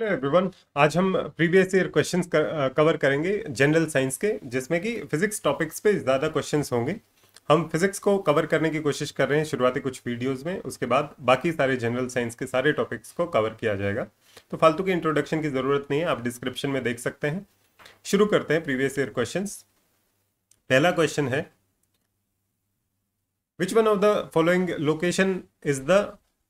Hello everyone आज हम previous year questions cover करेंगे जनरल साइंस के जिसमें कि फिजिक्स टॉपिक्स पे ज़्यादा क्वेश्चंस होंगे हम फिजिक्स को कवर करने की कोशिश कर रहे हैं शुरुआती कुछ वीडियोस में उसके बाद बाकी सारे जनरल साइंस के सारे टॉपिक्स को कवर किया जाएगा तो फालतू की इंट्रोडक्शन की ज़रूरत नहीं है आप डिस्क्रिप्शन में देख सकते हैं शुरू करते हैं प्रीवियस ईयर क्वेश्चन पहला क्वेश्चन है which one of the following location is the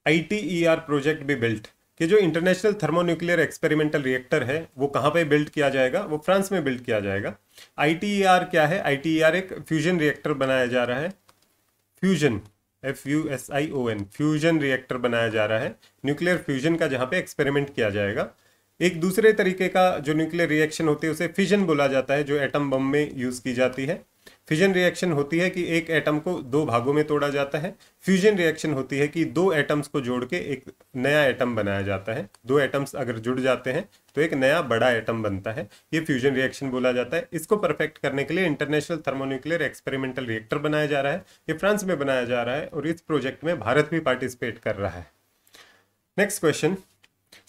I T E R project be built कि जो इंटरनेशनल थर्मोन्यूक्लियर एक्सपेरिमेंटल रिएक्टर है वो कहाँ पे बिल्ड किया जाएगा वो फ्रांस में बिल्ड किया जाएगा आई e क्या है आई e एक फ्यूजन रिएक्टर बनाया जा रहा है fusion F U S I O N fusion reactor बनाया जा रहा है न्यूक्लियर फ्यूजन का जहाँ पे एक्सपेरिमेंट किया जाएगा एक दूसरे तरीके का जो न्यूक्लियर रिएक्शन होती है उसे फिजन बोला जाता है जो एटम बम में यूज़ की जाती है फ्यूजन रिएक्शन होती है कि एक एटम को दो भागों में तोड़ा जाता है फ्यूजन रिएक्शन होती है कि दो एटम्स को जोड़ के एक नया एटम बनाया जाता है दो एटम्स अगर जुड़ जाते हैं तो एक नया बड़ा एटम बनता है ये फ्यूजन रिएक्शन बोला जाता है इसको परफेक्ट करने के लिए इंटरनेशनल थर्मोन्यूक्लियर एक्सपेरिमेंटल रिएक्टर बनाया जा रहा है ये फ्रांस में बनाया जा रहा है और इस प्रोजेक्ट में भारत भी पार्टिसिपेट कर रहा है next question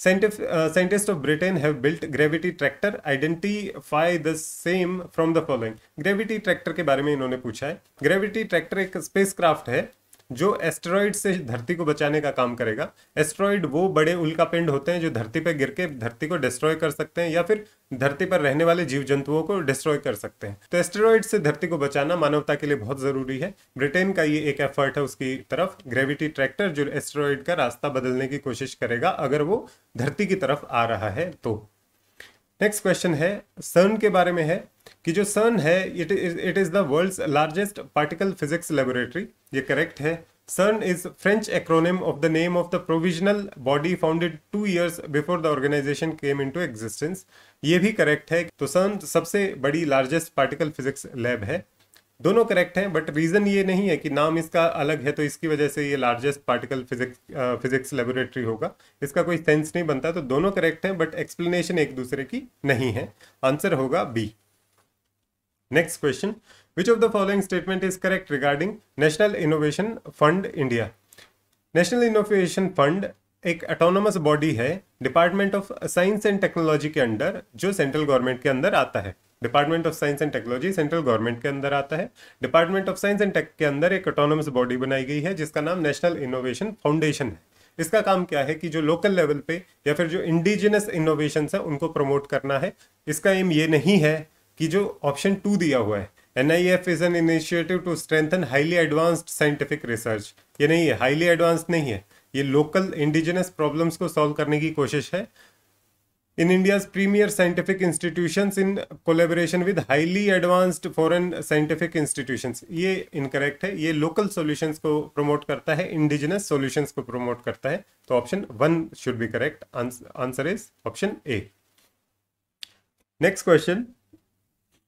scientist of Britain have built gravity tractor identify the same from the following gravity tractor के बारे में इन्होंने पूछा है ग्रेविटी ट्रैक्टर एक स्पेस क्राफ्ट है जो एस्ट्रॉइड से धरती को बचाने का काम करेगा एस्ट्रॉयड वो बड़े उल्कापिंड होते हैं जो धरती पर गिर के धरती को डिस्ट्रॉय कर सकते हैं या फिर धरती पर रहने वाले जीव जंतुओं को डिस्ट्रॉय कर सकते हैं तो एस्ट्रॉइड से धरती को बचाना मानवता के लिए बहुत ज़रूरी है ब्रिटेन का ये एक एफर्ट है उसकी तरफ ग्रेविटी ट्रैक्टर जो एस्ट्रॉइड का रास्ता बदलने की कोशिश करेगा अगर वो धरती की तरफ आ रहा है तो नेक्स्ट क्वेश्चन है सर्न के बारे में है कि जो सर्न है it it is the world's largest particle physics laboratory ये करेक्ट है CERN is French acronym of the name of the provisional body founded two years before the organisation came into existence ये भी correct है तो सर्न सबसे बड़ी largest particle physics lab है दोनों करेक्ट हैं बट रीज़न ये नहीं है कि नाम इसका अलग है तो इसकी वजह से ये largest particle physics physics laboratory होगा इसका कोई सेंस नहीं बनता तो दोनों करेक्ट हैं बट एक्सप्लेनेशन एक दूसरे की नहीं है आंसर होगा B next question which of the following statement is correct regarding National Innovation Fund India National Innovation Fund एक ऑटोनमस बॉडी है Department of Science and Technology के अंडर जो सेंट्रल गवर्नमेंट के अंदर आता है Department of Science and Technology central government के अंदर आता है Department of Science and tech के अंदर एक ऑटोनोमस बॉडी बनाई गई है जिसका नाम नेशनल इनोवेशन फाउंडेशन है इसका काम क्या है कि जो लोकल लेवल पे या फिर जो इंडिजिनस इनोवेशन है उनको प्रमोट करना है इसका एम ये नहीं है कि जो ऑप्शन टू दिया हुआ है N I F is an initiative to strengthen highly advanced scientific research ये नहीं है हाईली एडवांस नहीं है ये लोकल इंडिजिनस प्रॉब्लम्स को सॉल्व करने की कोशिश है in India's premier scientific institutions in collaboration with highly advanced foreign scientific institutions ये incorrect है ये local solutions को promote करता है indigenous solutions को promote करता है तो option one should be correct answer is option A next question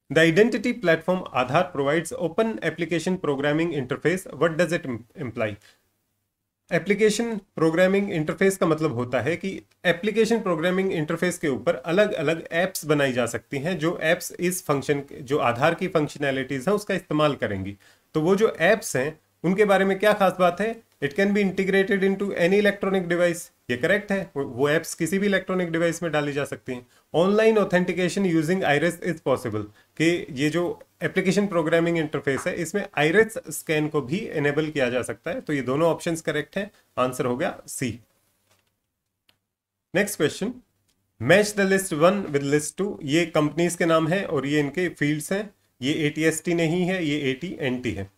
the identity platform Aadhaar provides open application programming interface what does it imply application programming interface का मतलब होता है कि एप्लीकेशन प्रोग्रामिंग इंटरफेस के ऊपर अलग अलग ऐप्स बनाई जा सकती हैं जो ऐप्स इस फंक्शन जो आधार की फंक्शनैलिटीज़ हैं उसका इस्तेमाल करेंगी तो वो जो ऐप्स हैं उनके बारे में क्या खास बात है it can be integrated to any electronic device ये करेक्ट है वो ऐप्स किसी भी इलेक्ट्रॉनिक डिवाइस में डाली जा सकती हैं online authentication using iris is possible कि ये जो एप्लीकेशन प्रोग्रामिंग इंटरफेस है इसमें आईरेस स्कैन को भी एनेबल किया जा सकता है तो ये दोनों ऑप्शन करेक्ट है आंसर हो गया C next question match the list one with list two ये कंपनीज के नाम है और ये इनके फील्ड्स हैं ये ए नहीं है ये ए टी है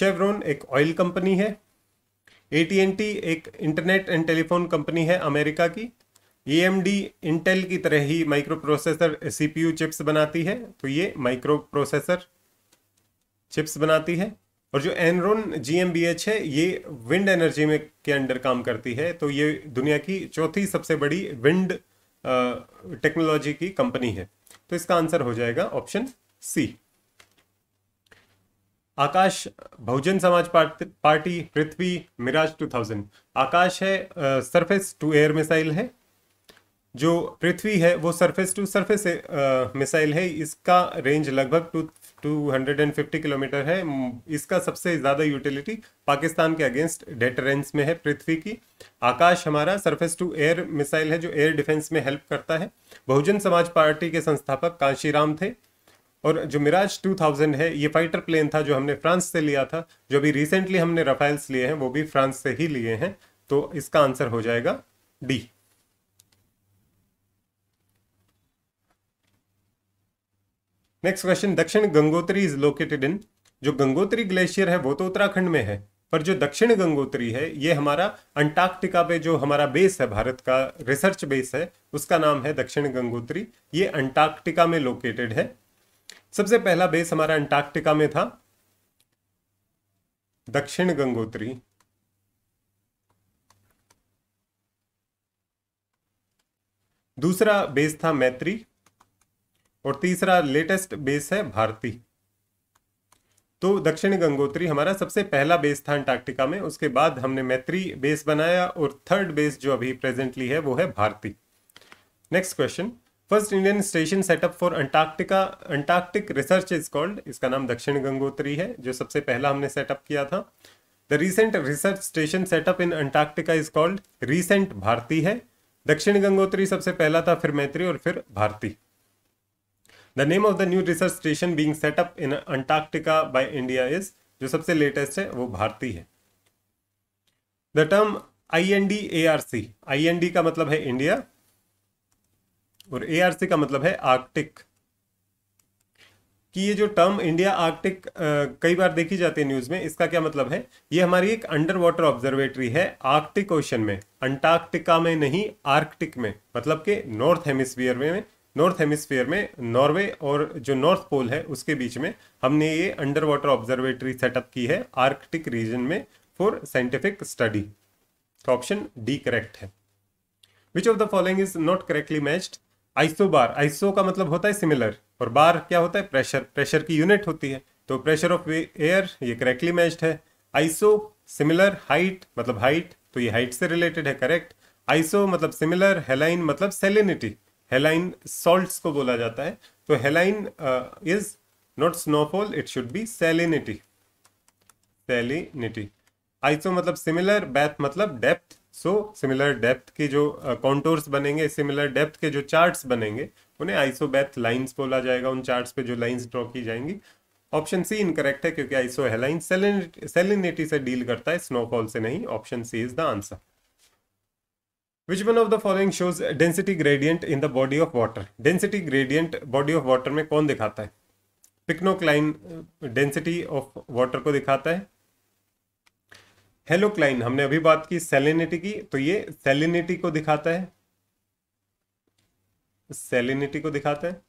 शेवरोन एक ऑयल कंपनी है ए एक इंटरनेट एंड टेलीफोन कंपनी है अमेरिका की AMD e इंटेल की तरह ही माइक्रो प्रोसेसर सीपीयू चिप्स बनाती है तो ये माइक्रो प्रोसेसर चिप्स बनाती है और जो एनरोन एच है ये विंड एनर्जी में के अंडर काम करती है तो ये दुनिया की चौथी सबसे बड़ी विंड टेक्नोलॉजी की कंपनी है तो इसका आंसर हो जाएगा ऑप्शन सी आकाश बहुजन समाज पार्टी पृथ्वी मिराज 2000 आकाश है सरफेस टू एयर मिसाइल है जो पृथ्वी है वो सरफेस टू सरफेस मिसाइल है इसका रेंज लगभग two two hundred and fifty kilometre है इसका सबसे ज़्यादा यूटिलिटी पाकिस्तान के अगेंस्ट डेटरेंस में है पृथ्वी की आकाश हमारा सरफेस टू एयर मिसाइल है जो एयर डिफेंस में हेल्प करता है बहुजन समाज पार्टी के संस्थापक कांशीराम थे और जो मिराज 2000 है ये फाइटर प्लेन था जो हमने फ्रांस से लिया था जो अभी रिसेंटली हमने रफेल्स लिए हैं वो भी फ्रांस से ही लिए हैं तो इसका आंसर हो जाएगा डी नेक्स्ट क्वेश्चन दक्षिण गंगोत्री इज लोकेटेड इन जो गंगोत्री ग्लेशियर है वो तो उत्तराखंड में है पर जो दक्षिण गंगोत्री है ये हमारा अंटार्कटिका पे जो हमारा बेस है भारत का रिसर्च बेस है उसका नाम है दक्षिण गंगोत्री ये अंटार्कटिका में लोकेटेड है सबसे पहला बेस हमारा अंटार्कटिका में था दक्षिण गंगोत्री दूसरा बेस था मैत्री और तीसरा लेटेस्ट बेस है भारती तो दक्षिण गंगोत्री हमारा सबसे पहला बेस था अंटार्कटिका में उसके बाद हमने मैत्री बेस बनाया और थर्ड बेस जो अभी प्रेजेंटली है वो है Bharati next question first Indian station setup for Antarctica Antarctic research is called इसका नाम दक्षिण गंगोत्री है जो सबसे पहला हमने सेटअप किया था the recent research station setup in Antarctica is called recent Bharati है दक्षिण गंगोत्री सबसे पहला था फिर मैत्री और फिर Bharati the name of the new research station being setup in Antarctica by India is जो सबसे लेटेस्ट है वो भारतीय है the term I N D A R C I N D का मतलब है इंडिया और ए आर सी का मतलब है आर्कटिक कि ये जो टर्म इंडिया आर्कटिक कई बार देखी जाती है न्यूज़ में इसका क्या मतलब है ये हमारी एक अंडर वाटर ऑब्जर्वेटरी है आर्कटिक ओशन में अंटार्कटिका में नहीं आर्कटिक में मतलब के नॉर्थ हेमिस्फीयर में, में नॉर्थ हेमिस्फीयर में नॉर्वे और जो नॉर्थ पोल है उसके बीच में हमने ये अंडर वाटर ऑब्जर्वेटरी सेटअप की है आर्कटिक रीजन में फॉर साइंटिफिक स्टडी तो ऑप्शन डी करेक्ट है which of the following is not correctly matched isobar iso का मतलब होता है सिमिलर और बार क्या होता है प्रेशर प्रेशर की यूनिट होती है तो प्रेशर ऑफ एयर ये करेक्टली मैच्ड है आइसो सिमिलर हाइट मतलब हाइट तो ये हाइट से रिलेटेड है करेक्ट आइसो मतलब सिमिलर हेलाइन मतलब सेलिनिटी हेलाइन सॉल्ट को बोला जाता है तो haline is not snowfall it should be salinity salinity iso मतलब सिमिलर बैथ मतलब डेप्थ सो सिमिलर डेप्थ के जो कॉन्टोर्स uh, बनेंगे सिमिलर डेप्थ के जो चार्ट्स बनेंगे उन्हें आइसो बैथ लाइन्स बोला जाएगा उन चार्ट्स पे जो लाइन्स ड्रॉ की जाएंगी ऑप्शन सी इनकरेक्ट है क्योंकि आइसो हेलाइन सेलिनिटी से डील करता है स्नोफॉल से नहीं option C is the answer which one of the following shows density gradient in the body of water density gradient body of water में कौन दिखाता है पिकनोक्लाइन डेंसिटी ऑफ वाटर को दिखाता है हेलोक्लाइन हमने अभी बात की सेलिनिटी की तो ये सेलिनिटी को दिखाता है सेलिनिटी को दिखाता है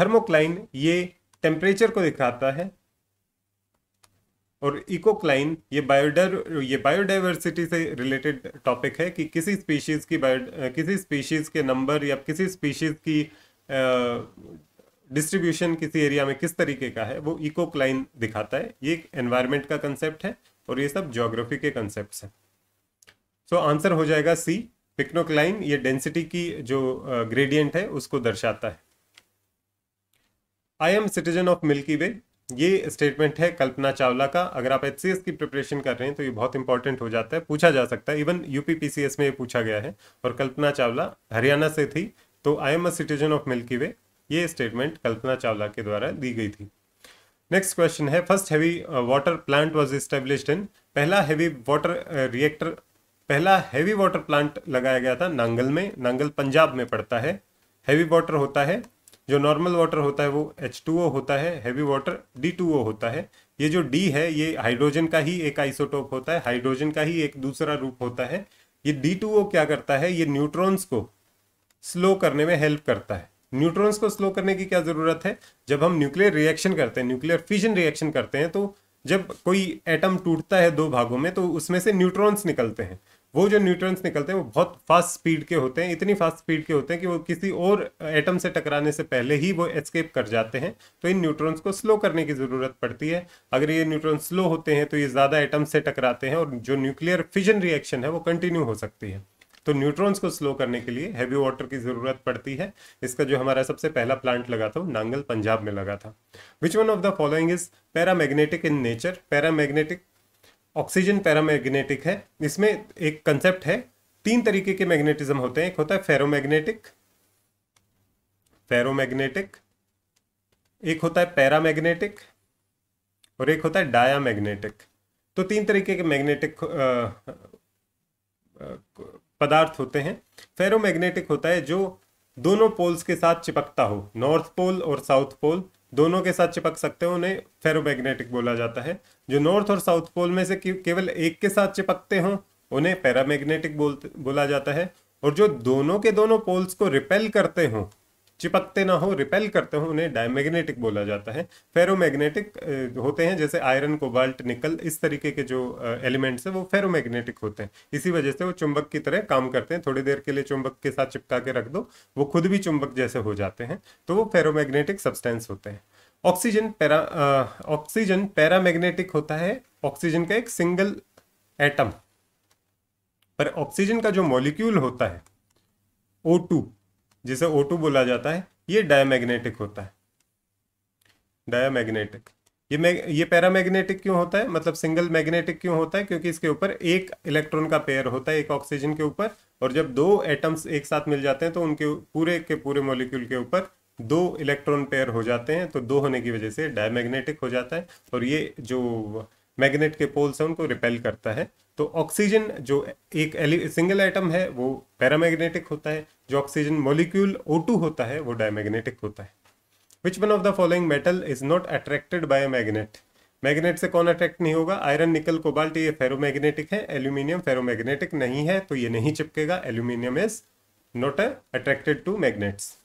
थर्मोक्लाइन ये टेम्परेचर को दिखाता है और इकोक्लाइन ये बायोडर ये बायोडाइवर्सिटी से रिलेटेड टॉपिक है कि किसी स्पीशीज़ की बायो किसी स्पीशीज़ के नंबर या किसी स्पीशीज़ की डिस्ट्रीब्यूशन किसी एरिया में किस तरीके का है वो इकोक्लाइन दिखाता है ये एक एनवायरमेंट का कंसेप्ट है और ये सब जोग्राफी के कंसेप्ट हैं सो आंसर हो जाएगा सी पिक्नोक्लाइन ये डेंसिटी की जो ग्रेडियंट है उसको दर्शाता है I am citizen of Milky Way ये स्टेटमेंट है कल्पना चावला का अगर आप एच की प्रिपरेशन कर रहे हैं तो ये बहुत इंपॉर्टेंट हो जाता है पूछा जा सकता है इवन यूपीपीसीएस में ये पूछा गया है और कल्पना चावला हरियाणा से थी तो I am a citizen of Milky Way ये स्टेटमेंट कल्पना चावला के द्वारा दी गई थी नेक्स्ट क्वेश्चन है first heavy water plant was establish in पहला हैवी वाटर रिएक्टर पहला हैवी वाटर प्लांट लगाया गया था नांगल में नांगल पंजाब में पड़ता है हैवी वाटर होता है जो नॉर्मल वाटर होता है वो एच टू ओ होता है heavy water D two O होता है ये जो डी है ये हाइड्रोजन का ही एक आइसोटोप होता है हाइड्रोजन का ही एक दूसरा रूप होता है ये डी टू ओ क्या करता है ये न्यूट्रॉन्स को स्लो करने में हेल्प करता है न्यूट्रॉन्स को स्लो करने की क्या ज़रूरत है जब हम न्यूक्लियर रिएक्शन करते हैं न्यूक्लियर फिजन रिएक्शन करते हैं तो जब कोई एटम टूटता है दो भागों में तो उसमें से न्यूट्रॉन्स निकलते हैं वो जो न्यूट्रॉन्स निकलते हैं वो बहुत फास्ट स्पीड के होते हैं इतनी फास्ट स्पीड के होते हैं कि वो किसी और एटम से टकराने से पहले ही वो एस्केप कर जाते हैं तो इन न्यूट्रॉन्स को स्लो करने की ज़रूरत पड़ती है अगर ये न्यूट्रॉन स्लो होते हैं तो ये ज़्यादा एटम से टकराते हैं और जो न्यूक्लियर फिजन रिएक्शन है वो कंटिन्यू हो सकती है तो न्यूट्रॉन्स को स्लो करने के लिए हैवी वाटर की ज़रूरत पड़ती है इसका जो हमारा सबसे पहला प्लांट लगा था वो नांगल पंजाब में लगा था which one of the following is paramagnetic in nature paramagnetic oxygen paramagnetic है इसमें एक कंसेप्ट है तीन तरीके के मैग्नेटिज्म होते हैं एक होता है फेरोमैग्नेटिक फेरोमैग्नेटिक एक होता है पैरामैग्नेटिक और एक होता है डायामैग्नेटिक तो तीन तरीके के मैग्नेटिक पदार्थ होते हैं फेरोमैग्नेटिक होता है जो दोनों पोल्स के साथ चिपकता हो नॉर्थ पोल और साउथ पोल दोनों के साथ चिपक सकते हो उन्हें फेरोमैग्नेटिक बोला जाता है जो नॉर्थ और साउथ पोल में से केवल एक के साथ चिपकते हों उन्हें पैरामैग्नेटिक बोल बोला जाता है और जो दोनों के दोनों पोल्स को रिपेल करते हों चिपकते ना हो रिपेल करते हो उन्हें डायमैग्नेटिक बोला जाता है फेरोमैग्नेटिक होते हैं जैसे आयरन कोबाल्ट निकल इस तरीके के जो एलिमेंट्स हैं वो फेरोमैग्नेटिक होते हैं इसी वजह से वो चुंबक की तरह काम करते हैं थोड़ी देर के लिए चुंबक के साथ चिपका के रख दो वो खुद भी चुंबक जैसे हो जाते हैं तो वो फेरोमैग्नेटिक सब्सटेंस होते हैं ऑक्सीजन पैरा ऑक्सीजन पैरामैग्नेटिक होता है ऑक्सीजन का एक सिंगल एटम पर ऑक्सीजन का जो मॉलिक्यूल होता है टू जिसे O2 बोला जाता है ये डायमैग्नेटिक होता है डायमैग्नेटिक ये ये पैरामैग्नेटिक क्यों होता है मतलब सिंगल मैग्नेटिक क्यों होता है क्योंकि इसके ऊपर एक इलेक्ट्रॉन का पेयर होता है एक ऑक्सीजन के ऊपर और जब दो एटम्स एक साथ मिल जाते हैं तो उनके पूरे के पूरे मॉलिक्यूल के ऊपर दो इलेक्ट्रॉन पेयर हो जाते हैं तो दो होने की वजह से डायमैग्नेटिक हो जाता है और ये जो मैग्नेट के पोल्स हैं उनको रिपेल करता है तो ऑक्सीजन जो एक सिंगल एटम है वो पैरामैग्नेटिक होता है जो ऑक्सीजन मॉलिक्यूल O2 होता है वो डायमैग्नेटिक होता है which one of the following metal is not attracted by magnet magnet से कौन अट्रैक्ट नहीं होगा आयरन निकल कोबाल्ट ये फेरोमैग्नेटिक है एल्यूमिनियम फेरोमैग्नेटिक नहीं है तो ये नहीं चिपकेगा aluminium is not attracted to magnets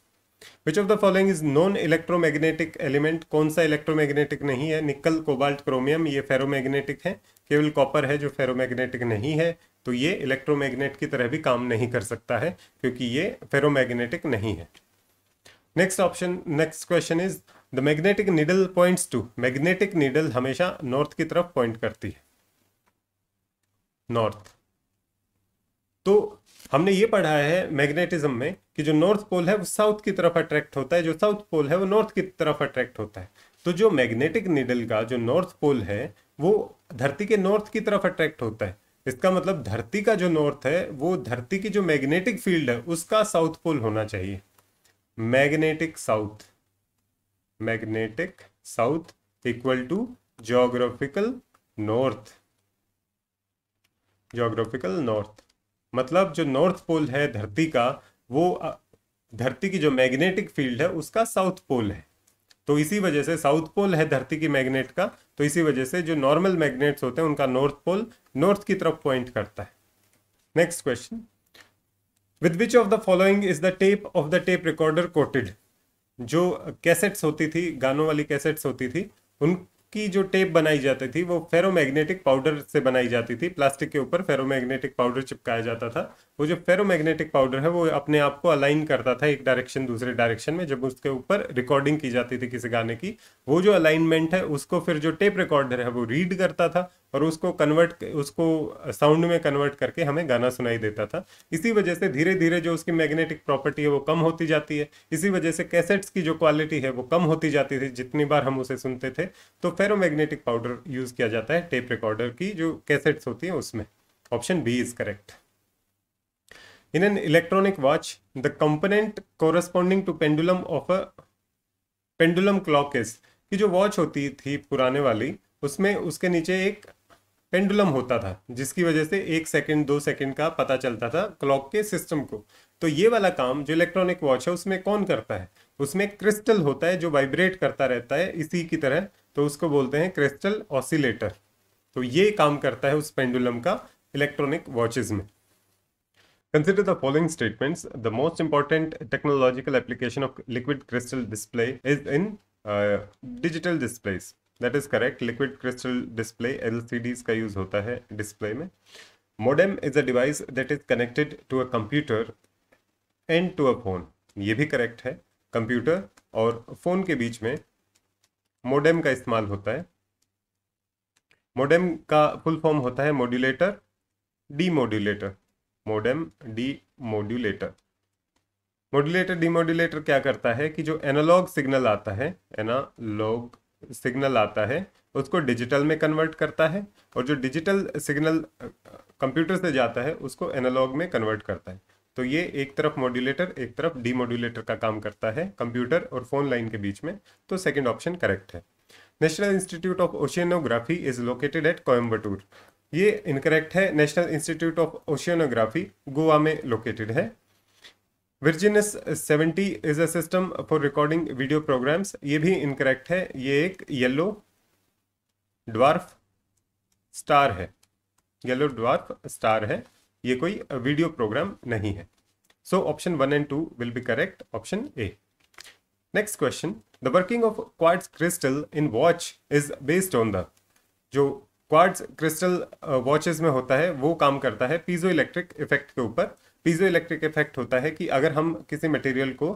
which of the following is non electromagnetic element कौन सा इलेक्ट्रोमैग्नेटिक नहीं है निकल कोबाल्ट क्रोमियम ये फेरोमैग्नेटिक है केवल कॉपर है जो फेरोमैग्नेटिक नहीं है तो ये इलेक्ट्रोमैग्नेट की तरह भी काम नहीं कर सकता है क्योंकि ये फेरोमैग्नेटिक नहीं है next option next question is the magnetic needle points to magnetic needle हमेशा नॉर्थ की तरफ पॉइंट करती है नॉर्थ तो हमने ये पढ़ा है मैग्नेटिज्म में कि जो नॉर्थ पोल है वो साउथ की तरफ अट्रैक्ट होता है जो साउथ पोल है वो नॉर्थ की तरफ अट्रैक्ट होता है तो जो मैग्नेटिक निडल का जो नॉर्थ पोल है वो धरती के नॉर्थ की तरफ अट्रैक्ट होता है इसका मतलब धरती का जो नॉर्थ है वो धरती की जो मैग्नेटिक फील्ड है उसका साउथ पोल होना चाहिए magnetic south magnetic south equal to geographical north geographical north मतलब जो नॉर्थ पोल है धरती का वो धरती की जो मैग्नेटिक फील्ड है उसका साउथ पोल है तो इसी वजह से साउथ पोल है धरती की मैग्नेट का तो इसी वजह से जो नॉर्मल मैग्नेट्स होते हैं उनका नॉर्थ पोल नॉर्थ की तरफ पॉइंट करता है next question with which of the following is the tape of the tape recorder coated जो कैसेट्स होती थी गानों वाली कैसेट्स होती थी उन की जो टेप बनाई जाती थी वो फेरोमैग्नेटिक पाउडर से बनाई जाती थी प्लास्टिक के ऊपर फेरोमैग्नेटिक पाउडर चिपकाया जाता था वो जो फेरोमैग्नेटिक पाउडर है वो अपने आप को अलाइन करता था एक डायरेक्शन दूसरे डायरेक्शन में जब उसके ऊपर रिकॉर्डिंग की जाती थी किसी गाने की वो जो अलाइनमेंट है उसको फिर जो टेप रिकॉर्डर है वो रीड करता था और उसको कन्वर्ट उसको साउंड में कन्वर्ट करके हमें गाना सुनाई देता था इसी वजह से धीरे धीरे जो उसकी मैग्नेटिक प्रॉपर्टी है वो कम होती जाती है इसी वजह से कैसेट्स की जो क्वालिटी है वो कम होती जाती थी जितनी बार हम उसे सुनते थे तो फेरोमैग्नेटिक पाउडर यूज किया जाता है टेप रिकॉर्डर की जो कैसेट्स होती है उसमें option B is correct in an electronic watch the component corresponding to pendulum of a pendulum clock is कि जो वॉच होती थी पुराने वाली उसमें उसके नीचे एक पेंडुलम होता था जिसकी वजह से एक सेकंड दो सेकंड का पता चलता था क्लॉक के सिस्टम को तो ये वाला काम जो इलेक्ट्रॉनिक वॉच है उसमें कौन करता है उसमें क्रिस्टल होता है जो वाइब्रेट करता रहता है इसी की तरह तो उसको बोलते हैं क्रिस्टल ऑसिलेटर तो ये काम करता है उस पेंडुलम का इलेक्ट्रॉनिक वॉचेज में consider the following statements the most important technological application of liquid crystal display is in digital displays that is correct liquid crystal display L का यूज होता है डिस्प्ले में modem is a device that is connected to a computer and to a phone ये भी correct है computer और phone के बीच में मोडेम का इस्तेमाल होता है मोडेम का फुल फॉर्म होता है modulator demodulator modem demodulator modulator demodulator क्या करता है कि जो एनालॉग सिग्नल आता है एनालॉग सिग्नल आता है उसको डिजिटल में कन्वर्ट करता है और जो डिजिटल सिग्नल कंप्यूटर से जाता है उसको एनालॉग में कन्वर्ट करता है तो ये एक तरफ मॉड्यूलेटर एक तरफ डीमोड्यूलेटर का काम करता है कंप्यूटर और फोन लाइन के बीच में तो सेकेंड ऑप्शन करेक्ट है national institute of Oceanography is located at Coimbatore ये इनकरेक्ट है national institute of Oceanography Goa में लोकेटेड है Virginis 70 is a system for recording video programmes ये भी इनकरेक्ट है ये एक येलो ड्वार्फ स्टार है येलो ड्वार्फ स्टार है ये कोई वीडियो प्रोग्राम नहीं है so option one and two will be correct option A next question the working of quartz crystal in watch is based on the जो quartz crystal watches में होता है वो काम करता है पीजो इलेक्ट्रिक इफेक्ट के ऊपर पीजो इलेक्ट्रिक इफेक्ट होता है कि अगर हम किसी मटेरियल को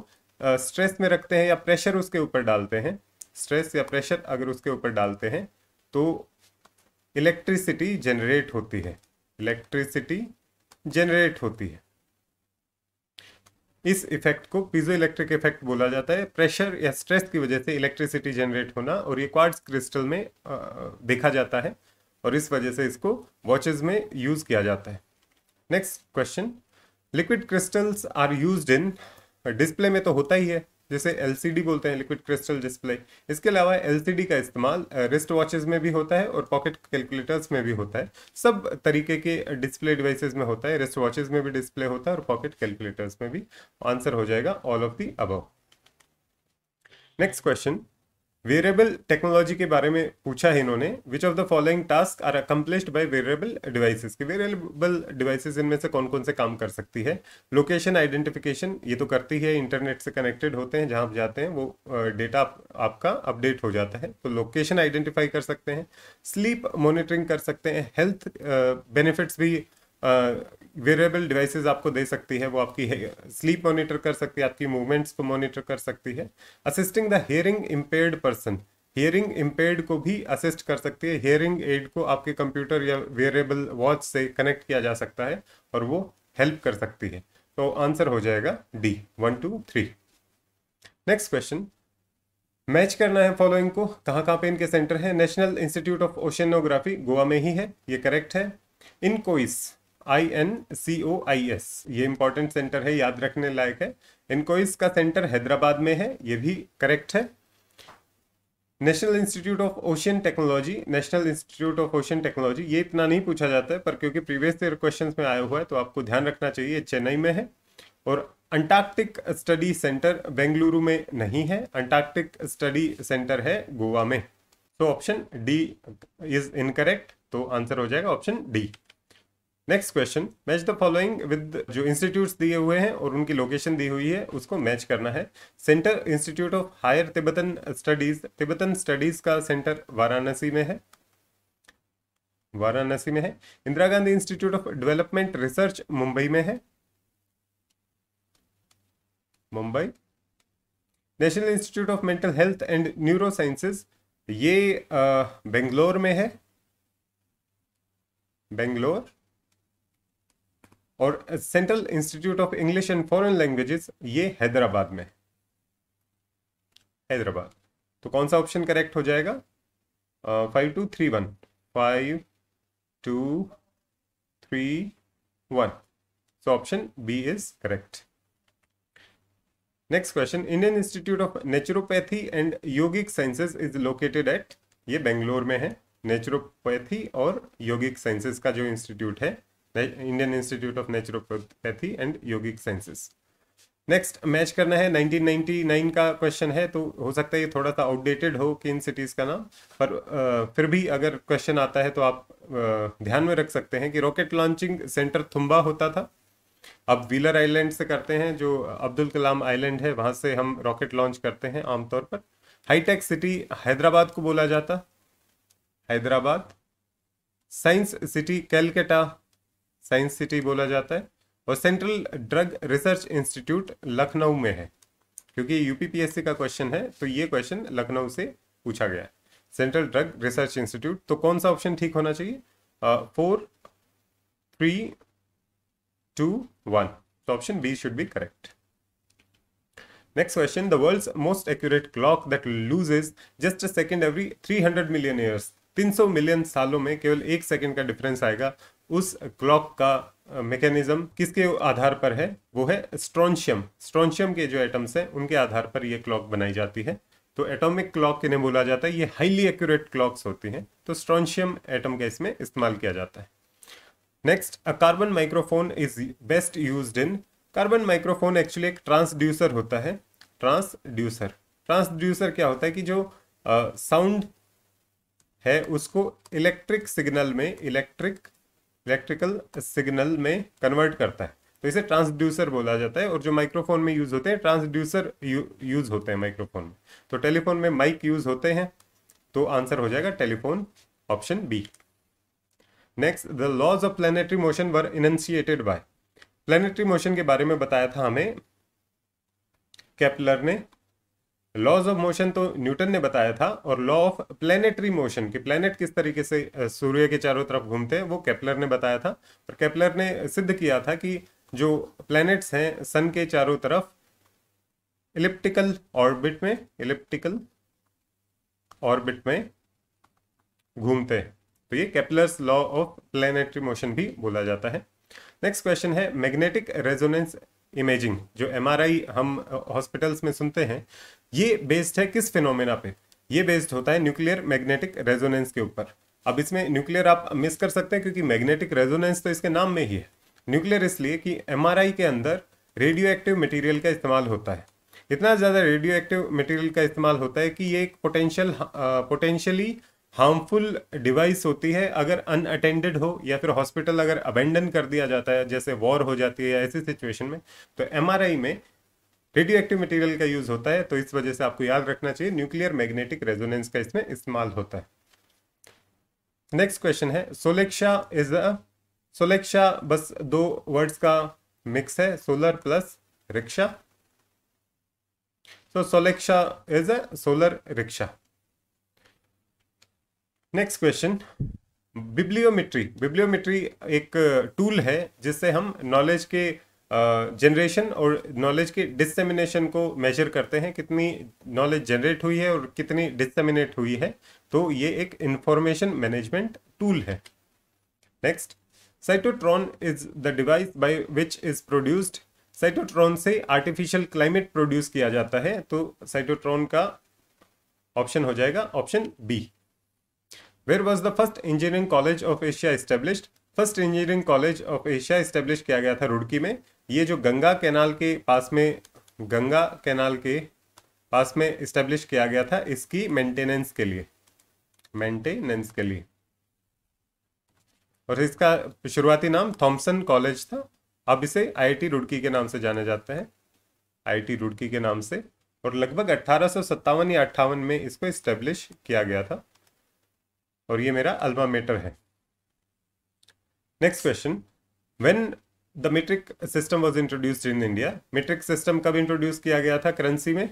स्ट्रेस में रखते हैं या प्रेशर उसके ऊपर डालते हैं स्ट्रेस या प्रेशर अगर उसके ऊपर डालते हैं तो इलेक्ट्रिसिटी जनरेट होती है इलेक्ट्रिसिटी जनरेट होती है इस इफेक्ट को पीजो इलेक्ट्रिक इफेक्ट बोला जाता है प्रेशर या स्ट्रेस की वजह से इलेक्ट्रिसिटी जनरेट होना और ये क्वार्ट्स क्रिस्टल में देखा जाता है और इस वजह से इसको वॉचेस में यूज़ किया जाता है next question liquid crystals are used in display में तो होता ही है जिसे एलसीडी बोलते हैं लिक्विड क्रिस्टल डिस्प्ले इसके अलावा एलसीडी का इस्तेमाल रिस्ट वॉचेज में भी होता है और पॉकेट कैलकुलेटर्स में भी होता है सब तरीके के डिस्प्ले डिवाइसेज में होता है रिस्ट वॉचेज में भी डिस्प्ले होता है और पॉकेट कैलकुलेटर्स में भी आंसर हो जाएगा all of the above next question wearable technology के बारे में पूछा है इन्होंने which of the following task are accomplished by wearable devices के वेरिएबल डिवाइसेस इनमें से कौन कौन से काम कर सकती है लोकेशन आइडेंटिफिकेशन ये तो करती है इंटरनेट से कनेक्टेड होते हैं जहां आप जाते हैं वो डेटा आप, आपका अपडेट हो जाता है तो लोकेशन आइडेंटिफाई कर सकते हैं स्लीप मोनिटरिंग कर सकते हैं हेल्थ बेनिफिट्स भी वेरिएबल डिवाइसेस आपको दे सकती है वो आपकी स्लीप मॉनिटर कर सकती है आपकी मूवमेंट्स को मॉनिटर कर सकती है assisting the hearing impaired person hearing impaired को भी असिस्ट कर सकती है हेयरिंग एड को आपके कंप्यूटर या वेरिएबल वॉच से कनेक्ट किया जा सकता है और वो हेल्प कर सकती है तो आंसर हो जाएगा D one two three next question match करना है फॉलोइंग को कहाँ कहाँ पे इनके सेंटर है national institute of oceanography Goa में ही है ये करेक्ट है INCOIS I N C O I S ये इंपॉर्टेंट सेंटर है याद रखने लायक है इनकोइस का सेंटर हैदराबाद में है ये भी करेक्ट है national institute of ocean technology national institute of ocean technology ये इतना नहीं पूछा जाता है पर क्योंकि प्रीवियस ईयर क्वेश्चन में आया हुआ है तो आपको ध्यान रखना चाहिए चेन्नई में है और अंटार्कटिक स्टडी सेंटर बेंगलुरु में नहीं है अंटार्कटिक स्टडी सेंटर है गोवा में तो ऑप्शन डी इज इनकरेक्ट तो आंसर हो जाएगा option D next question match the following with जो इंस्टीट्यूट्स दिए हुए हैं और उनकी लोकेशन दी हुई है उसको मैच करना है center institute of higher Tibetan studies Tibetan studies का सेंटर वाराणसी में है वाराणसी में है Indira Gandhi institute of development research Mumbai में है Mumbai national institute of mental health and neurosciences ये बेंगलोर में है बेंगलोर और central institute of English and foreign languages ये हैदराबाद में हैदराबाद तो कौन सा ऑप्शन करेक्ट हो जाएगा five two three one five two three one so option B is correct next question Indian institute of naturopathy and yogic sciences is located at ये बेंगलोर में है नेचुरोपैथी और योगिक साइंसेज का जो इंस्टीट्यूट है Indian institute of naturopathy and yogic sciences next match करना है 1999 का क्वेश्चन है तो हो सकता है ये थोड़ा सा आउटडेटेड हो कि इन सिटीज़ का नाम पर आ, फिर भी अगर क्वेश्चन आता है तो आप आ, ध्यान में रख सकते हैं कि रॉकेट लॉन्चिंग सेंटर थुम्बा होता था अब व्हीलर आइलैंड से करते हैं जो अब्दुल कलाम आइलैंड है वहाँ से हम रॉकेट लॉन्च करते हैं आमतौर पर हाईटेक सिटी हैदराबाद को बोला जाता Hyderabad science city Calcutta science city बोला जाता है और central drug research institute Lucknow में है क्योंकि यूपीपीएससी का क्वेश्चन है तो ये क्वेश्चन लखनऊ से पूछा गया है सेंट्रल ड्रग रिसर्च इंस्टीट्यूट तो कौन सा ऑप्शन ठीक होना चाहिए फोर थ्री टू वन तो option B should be correct next question the world most accurate clock that is just second every three million years 300 million सालों में केवल एक सेकंड का डिफरेंस आएगा उस क्लॉक का मैकेनिज्म किसके आधार पर है वो है स्ट्रॉन्शियम स्ट्रॉन्शियम के जो एटम्स हैं उनके आधार पर ये क्लॉक बनाई जाती है तो एटॉमिक क्लॉक इन्हें बोला जाता है ये हाईली एक्यूरेट क्लॉक्स होती हैं तो स्ट्रॉन्शियम एटम का इसमें इस्तेमाल किया जाता है next a carbon microphone is best use in carbon microphone actually एक ट्रांसड्यूसर होता है ट्रांसड्यूसर ट्रांसड्यूसर क्या होता है कि जो साउंड uh, है उसको इलेक्ट्रिक सिग्नल में इलेक्ट्रिक इलेक्ट्रिकल सिग्नल में कन्वर्ट करता है तो इसे ट्रांसड्यूसर बोला जाता है और जो माइक्रोफोन में यूज़ होते हैं ट्रांसड्यूसर यूज़ होते हैं माइक्रोफोन में तो टेलीफोन में माइक यूज़ होते हैं तो आंसर हो जाएगा telephone option B next the laws of planetary motion were initiated by planetary motion के बारे में बताया था हमें कैपलर ने लॉज ऑफ मोशन तो न्यूटन ने बताया था और लॉ ऑफ प्लेनेटरी मोशन कि प्लेनेट किस तरीके से सूर्य के चारों तरफ घूमते हैं वो कैप्लर ने बताया था और केपलर ने सिद्ध किया था कि जो प्लैनेट्स हैं सन के चारों तरफ इलिप्टिकल ऑर्बिट में इलिप्टिकल ऑर्बिट में घूमते हैं तो ये Kepler's law of planetary motion भी बोला जाता है नेक्स्ट क्वेश्चन है मैग्नेटिक रेजोनेंस इमेजिंग जो एमआरआई हम हॉस्पिटल्स में सुनते हैं ये बेस्ड है किस फिनोमेना पे ये बेस्ड होता है न्यूक्लियर मैग्नेटिक रेजोनेंस के ऊपर अब इसमें न्यूक्लियर आप मिस कर सकते हैं क्योंकि मैग्नेटिक रेजोनेंस तो इसके नाम में ही है न्यूक्लियर इसलिए कि एम के अंदर रेडियो एक्टिव मटीरियल का इस्तेमाल होता है इतना ज़्यादा रेडियो एक्टिव मटीरियल का इस्तेमाल होता है कि ये एक पोटेंशियल पोटेंशियली हार्मफुल डिवाइस होती है अगर अनअटेंडेड हो या फिर हॉस्पिटल अगर अबेंडन कर दिया जाता है जैसे वॉर हो जाती है या ऐसी सिचुएशन में तो एमआरआई में रेडियो एक्टिव मटेरियल का यूज़ होता है तो इस वजह से आपको याद रखना चाहिए न्यूक्लियर मैग्नेटिक रेजोनेंस का इसमें इस्तेमाल होता है नेक्स्ट क्वेश्चन है सोलेक्शा इज सोलेक्शा बस दो वर्ड्स का मिक्स है solar plus rickshaw so Soleckshaw is a solar rickshaw next question bibliometry bibliometry एक टूल है जिससे हम नॉलेज के जनरेशन और नॉलेज की डिसमिनेशन को मेजर करते हैं कितनी नॉलेज जनरेट हुई है और कितनी डिसमिनेट हुई है तो ये एक इंफॉर्मेशन मैनेजमेंट टूल है next cytotron is the device by which is produced cytotron से आर्टिफिशियल क्लाइमेट प्रोड्यूस किया जाता है तो साइटोट्रॉन का ऑप्शन हो जाएगा option B where was the first engineering college of Asia establish first engineering college of Asia establish किया गया था रुड़की में ये जो गंगा कैनाल के पास में गंगा कैनाल के पास में इस्टेब्लिश किया गया था इसकी मेंटेनेंस के लिए मेंटेनेंस के लिए और इसका शुरुआती नाम थॉम्सन कॉलेज था अब इसे आईआईटी रुड़की के नाम से जाना जाता है आईआईटी रुड़की के नाम से और लगभग अट्ठारह या अट्ठावन में इसको इस्टेब्लिश किया गया था और ये मेरा अल्बा मेटर है next question when the metric system was introduced in India metric system कब इंट्रोड्यूस किया गया था करेंसी में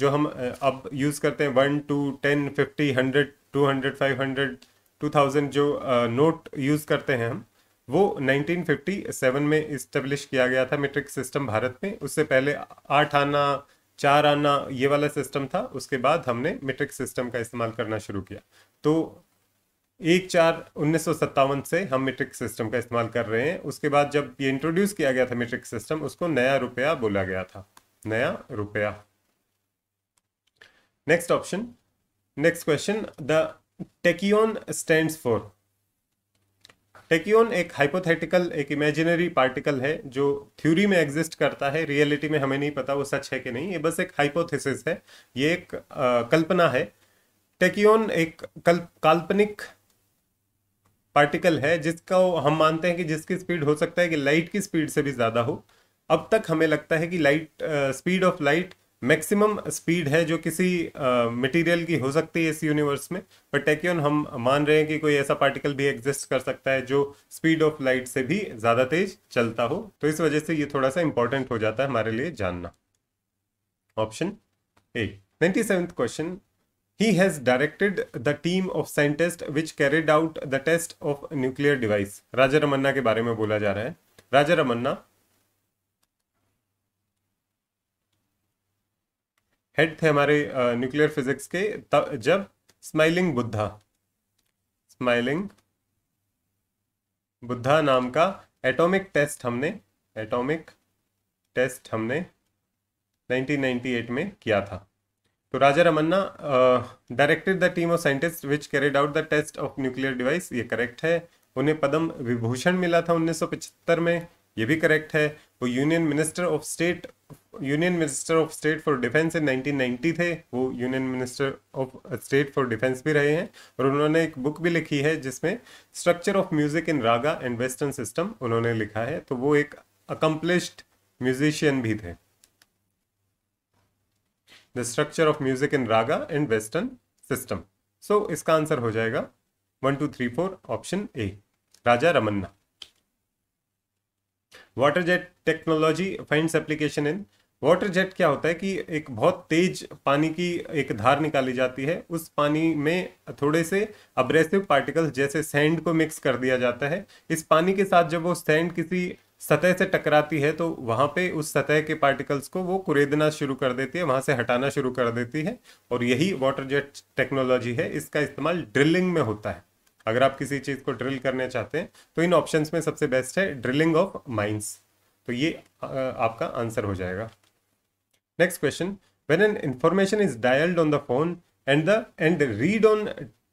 जो हम अब यूज़ करते हैं one two ten fifty hundred two hundred five hundred two thousand जो नोट यूज़ करते हैं हम वो 1957 में इस्टेब्लिश किया गया था मेट्रिक सिस्टम भारत में उससे पहले आठ आना चार आना ये वाला सिस्टम था उसके बाद हमने मेट्रिक सिस्टम का इस्तेमाल करना शुरू किया तो एक चार उन्नीस से हम मेट्रिक सिस्टम का इस्तेमाल कर रहे हैं उसके बाद जब ये इंट्रोड्यूस किया गया था मेट्रिक सिस्टम उसको नया रुपया बोला गया था नया रुपया next option next question the tachyon stands for tachyon एक हाइपोथेटिकल एक इमेजिनरी पार्टिकल है जो थ्योरी में एग्जिस्ट करता है रियलिटी में हमें नहीं पता वो सच है कि नहीं ये बस एक हाइपोथेसिस है ये एक आ, कल्पना है टेकियोन एक कल्प काल्पनिक पार्टिकल है जिसका हम मानते हैं कि जिसकी स्पीड हो सकता है कि लाइट की स्पीड से भी ज़्यादा हो अब तक हमें लगता है कि light speed of light maximum speed है जो किसी मटेरियल uh, की हो सकती है इस यूनिवर्स में पर टेक्योन हम मान रहे हैं कि कोई ऐसा पार्टिकल भी एग्जिस्ट कर सकता है जो स्पीड ऑफ लाइट से भी ज़्यादा तेज चलता हो तो इस वजह से ये थोड़ा सा इंपॉर्टेंट हो जाता है हमारे लिए जानना option A ninety question He has directed the team of scientists which carried out the test of nuclear device. Raja Ramanna uh, के बारे में बोला जा रहा है राजा रमन्ना हेड थे हमारे न्यूक्लियर फिजिक्स के तब जब स्माइलिंग बुद्धा स्माइलिंग बुद्धा नाम का एटॉमिक टेस्ट हमने एटॉमिक टेस्ट हमने 1998 में किया था तो Raja Ramanna directed the team of scientist which carried out the test of nuclear device ये करेक्ट है उन्हें पदम विभूषण मिला था 1975 में ये भी करेक्ट है वो union minister of state union minister of state for defence in 1990 थे वो union minister of state for defence भी रहे हैं और उन्होंने एक बुक भी लिखी है जिसमें structure of music in raga and western system उन्होंने लिखा है तो वो एक अकम्पलिश्ड म्यूजिशियन भी थे the structure of music in raga and western system so इसका आंसर हो जाएगा one two three four option A Raja Ramanna water jet technology finds application in water jet क्या होता है कि एक बहुत तेज पानी की एक धार निकाली जाती है उस पानी में थोड़े से अब्रेसिव पार्टिकल्स जैसे सैंड को मिक्स कर दिया जाता है इस पानी के साथ जब वो सैंड किसी सतह से टकराती है तो वहाँ पे उस सतह के पार्टिकल्स को वो कुरेदना शुरू कर देती है वहाँ से हटाना शुरू कर देती है और यही वाटर जेट टेक्नोलॉजी है इसका इस्तेमाल ड्रिलिंग में होता है अगर आप किसी चीज़ को ड्रिल करने चाहते हैं तो इन ऑप्शंस में सबसे बेस्ट है ड्रिलिंग ऑफ माइंस तो ये आपका आंसर हो जाएगा next question when an information is dialled on the phone and the and read on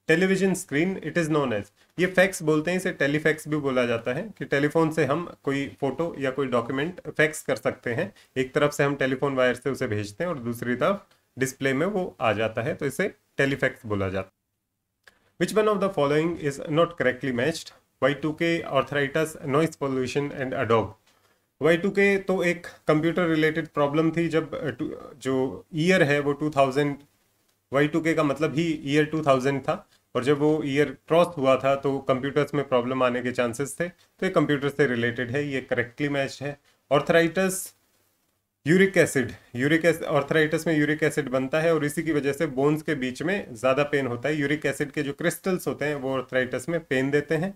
television screen it is known as ये फैक्स बोलते हैं इसे टेलीफैक्स भी बोला जाता है कि टेलीफोन से हम कोई फोटो या कोई डॉक्यूमेंट फैक्स कर सकते हैं एक तरफ से हम टेलीफोन वायर से उसे भेजते हैं और दूसरी तरफ डिस्प्ले में वो आ जाता है तो इसे टेलीफैक्स बोला जाता है which one of the following is not correctly matched Y two K arthritis noise pollution and Adobe Y two K तो एक कंप्यूटर रिलेटेड प्रॉब्लम थी जब जो ईयर है वो टू थाउजेंड वाई टू के का मतलब ही ईयर टू थाउजेंड था और जब वो ईयर क्रॉस हुआ था तो कंप्यूटर्स में प्रॉब्लम आने के चांसेस थे तो ये कंप्यूटर से रिलेटेड है ये करेक्टली मैच है arthritis uric acid uric acid arthritis में यूरिक एसिड बनता है और इसी की वजह से बोन्स के बीच में ज़्यादा पेन होता है यूरिक एसिड के जो क्रिस्टल्स होते हैं वो ऑर्थराइटस में पेन देते हैं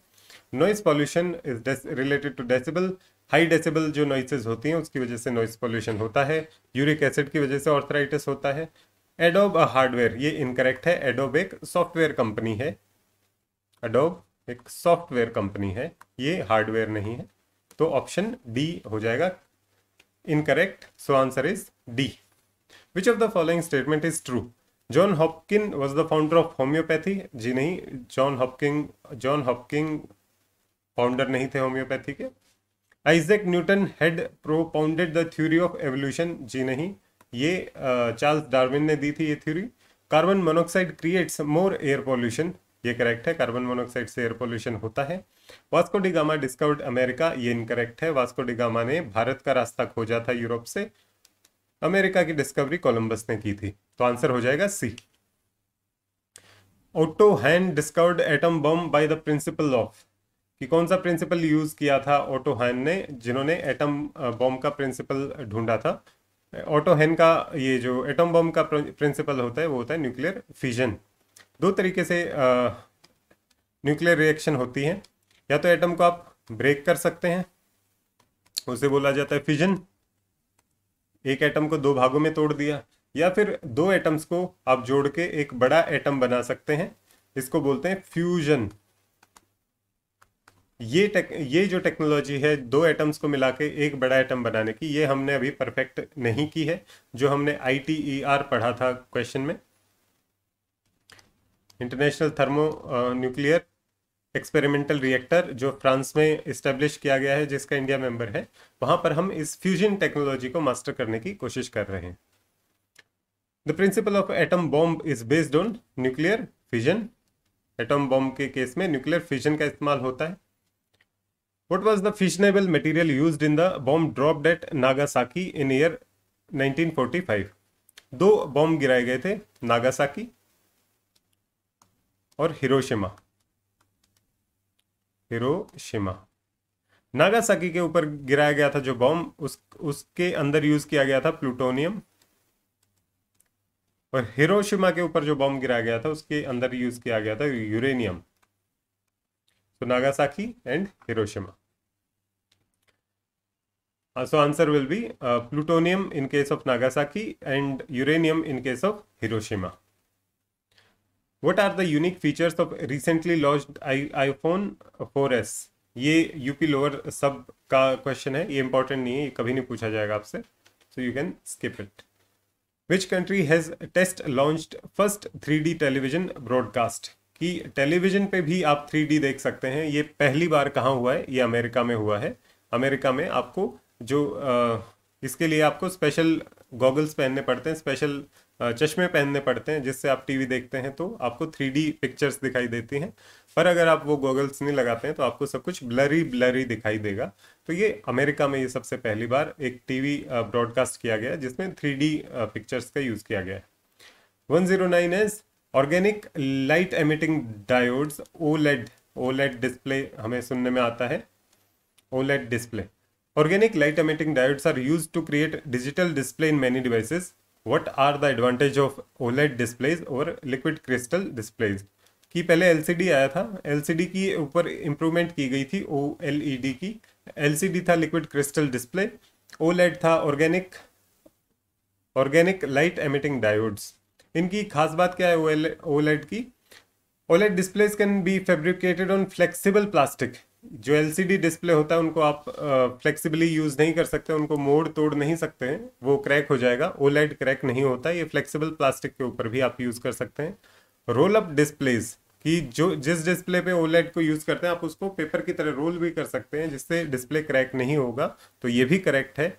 noise pollution is related to decibel high decibel जो नॉइसेज होती हैं उसकी वजह से नॉइस पॉल्यूशन होता है यूरिक एसिड की वजह से ऑर्थराइटस होता है एडोब हार्डवेयर ये इनकरेक्ट है एडोब एक सॉफ्टवेयर कंपनी है एडोब एक सॉफ्टवेयर कंपनी है ये हार्डवेयर नहीं है तो ऑप्शन डी हो जाएगा incorrect so answer is D which of the following statement is true John Hopkin was the founder of homoeopathy जी नहीं John Hopkin John Hopkin founder नहीं थे होम्योपैथी के Isaac Newton had propounded the theory of evolution जी नहीं ये Charles Darwin ने दी थी ये theory carbon monoxide creates more air pollution ये करेक्ट है कार्बन मोनोक्साइड से एयर पोल्यूशन होता है वास्को डिगामा डिस्कवर्ड अमेरिका ये इनकरेक्ट है वास्को डिगामा ने भारत का रास्ता खोजा था यूरोप से अमेरिका की डिस्कवरी कोलंबस ने की थी तो आंसर हो जाएगा C Otto Hahn discovered atom bomb by the principle of कि कौन सा प्रिंसिपल यूज किया था ऑटो हैन ने जिन्होंने एटम बम का प्रिंसिपल ढूंढा था ऑटो का ये जो एटम बम का प्रिंसिपल होता है वो होता है न्यूक्लियर फिजन दो तरीके से न्यूक्लियर रिएक्शन होती है या तो एटम को आप ब्रेक कर सकते हैं उसे बोला जाता है फिजन एक एटम को दो भागों में तोड़ दिया या फिर दो एटम्स को आप जोड़ के एक बड़ा एटम बना सकते हैं इसको बोलते हैं फ्यूजन ये टेक ये जो टेक्नोलॉजी है दो एटम्स को मिला के एक बड़ा एटम बनाने की ये हमने अभी परफेक्ट नहीं की है जो हमने आई टी ई आर पढ़ा था क्वेश्चन में international thermonuclear experimental reactor जो फ्रांस में इस्टेब्लिश किया गया है जिसका इंडिया मेंबर है वहाँ पर हम इस फ्यूजन टेक्नोलॉजी को मास्टर करने की कोशिश कर रहे हैं the principle of atom bomb is based on nuclear fusion atom bomb के केस में न्यूक्लियर फ्यूजन का इस्तेमाल होता है was the fissionable material use in the in drop date dropped in year nineteen forty five दो bomb गिराए गए थे नागासाकी और हिरोशिमा हिरोशिमा नागासाकी के ऊपर गिराया गया था जो बॉम्ब उस उसके अंदर यूज किया गया था प्लूटोनियम और हिरोशिमा के ऊपर जो बॉम्ब गिराया गया था उसके अंदर यूज किया गया था यूरेनियम तो Nagasaki and Hiroshima so answer will be plutonium in case of case and uranium in case of case of Hiroshima. What are the unique features of recently 4S? ये यूपी लोअर सब का question है ये important नहीं है ये कभी नहीं पूछा जाएगा आपसे so you can skip it which country has test launched first three television broadcast कि टेलीविजन पे भी आप थ्री देख सकते हैं ये पहली बार कहाँ हुआ है ये अमेरिका में हुआ है अमेरिका में आपको जो इसके लिए आपको स्पेशल गॉगल्स पहनने पड़ते हैं स्पेशल चश्मे पहनने पड़ते हैं जिससे आप टीवी देखते हैं तो आपको थ्री पिक्चर्स दिखाई देती हैं पर अगर आप वो गॉगल्स नहीं लगाते हैं तो आपको सब कुछ ब्लरी ब्लरी दिखाई देगा तो ये अमेरिका में ये सबसे पहली बार एक टीवी ब्रॉडकास्ट किया गया जिसमें थ्री पिक्चर्स का यूज़ किया गया है one zero nine as organic light emitting diodes OLED OLED display हमें सुनने में आता है OLED display Organic light emitting diodes are used to create digital display in many devices. What are the advantage of OLED displays over liquid crystal displays? कि पहले LCD आया था LCD की ऊपर इम्प्रूवमेंट की गई थी OLED की LCD था लिक्विड क्रिस्टल डिस्प्ले OLED था organic organic light emitting diodes इनकी खास बात क्या है OLED की OLED displays can be fabricated on flexible plastic जो एलसीडी डिस्प्ले होता है उनको आप फ्लेक्सिबली यूज़ नहीं कर सकते उनको मोड़ तोड़ नहीं सकते हैं वो क्रैक हो जाएगा ओलेड क्रैक e नहीं होता ये फ्लेक्सिबल प्लास्टिक के ऊपर भी आप यूज़ कर सकते हैं रोल अप डिस्प्लेज कि जो जिस डिस्प्ले पे ओलेड e को यूज़ करते हैं आप उसको पेपर की तरह रोल भी कर सकते हैं जिससे डिस्प्ले क्रैक नहीं होगा तो ये भी करेक्ट है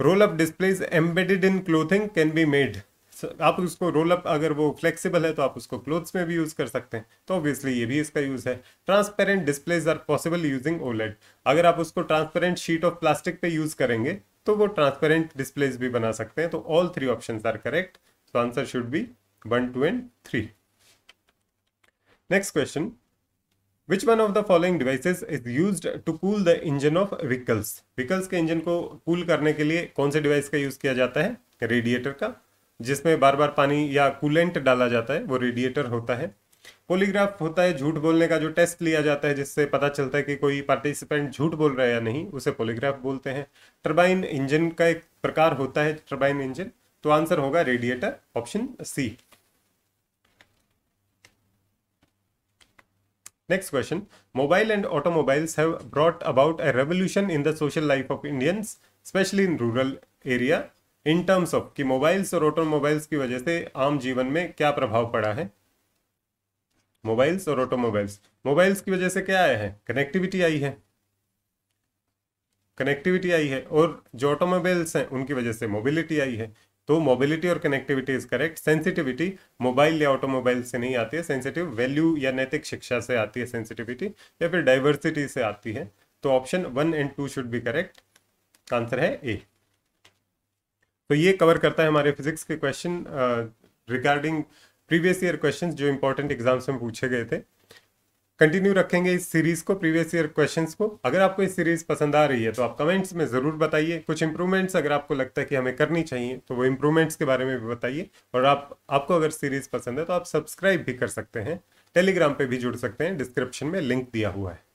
roll up displays embedded in clothing can be made आप उसको रोल अप अगर वो फ्लेक्सिबल है तो आप उसको क्लोथ्स में भी यूज़ कर सकते हैं तो ऑब्वियसली ये भी इसका यूज़ है transparent displays are possible using OLED अगर आप उसको ट्रांसपेरेंट शीट ऑफ प्लास्टिक पे यूज़ करेंगे तो वो ट्रांसपेरेंट डिस्प्लेज भी बना सकते हैं तो all three option are correct so answer should be one two and three next question which one of the following devices is use to cool the engine of vehicles vehicles के engine को cool करने के लिए कौन से device का use किया जाता है रेडिएटर का जिसमें बार बार पानी या कूलेंट डाला जाता है वो रेडिएटर होता है पोलीग्राफ होता है झूठ बोलने का जो टेस्ट लिया जाता है जिससे पता चलता है कि कोई पार्टिसिपेंट झूठ बोल रहा है या नहीं उसे पोलीग्राफ बोलते हैं टर्बाइन इंजन का एक प्रकार होता है टर्बाइन इंजन तो आंसर होगा radiator option C next question mobile and automobiles have brought about a revolution in the social life of Indians specially in rural area in terms of कि mobiles और automobiles की वजह से आम जीवन में क्या प्रभाव पड़ा है मोबाइल्स और ऑटोमोबाइल्स मोबाइल्स की वजह से क्या आया है कनेक्टिविटी आई है कनेक्टिविटी आई है और जो ऑटोमोबाइल्स हैं उनकी वजह से मोबिलिटी आई है तो मोबिलिटी और connectivity is correct sensitivity mobile या ऑटोमोबाइल से नहीं आती है सेंसिटिव वैल्यू या नैतिक शिक्षा से आती है सेंसिटिविटी या फिर डाइवर्सिटी से आती है तो option one and two should be correct answer है ए तो ये कवर करता है हमारे फिजिक्स के question regarding previous year question जो इंपॉर्टेंट एग्जाम्स में पूछे गए थे कंटिन्यू रखेंगे इस सीरीज़ को प्रीवियस ईयर क्वेश्चन को अगर आपको इस सीरीज़ पसंद आ रही है तो आप कमेंट्स में ज़रूर बताइए कुछ इंप्रूवमेंट्स अगर आपको लगता है कि हमें करनी चाहिए तो वो इंप्रूवमेंट्स के बारे में भी बताइए और आप आपको अगर सीरीज़ पसंद है तो आप सब्सक्राइब भी कर सकते हैं टेलीग्राम पे भी जुड़ सकते हैं डिस्क्रिप्शन में लिंक दिया हुआ है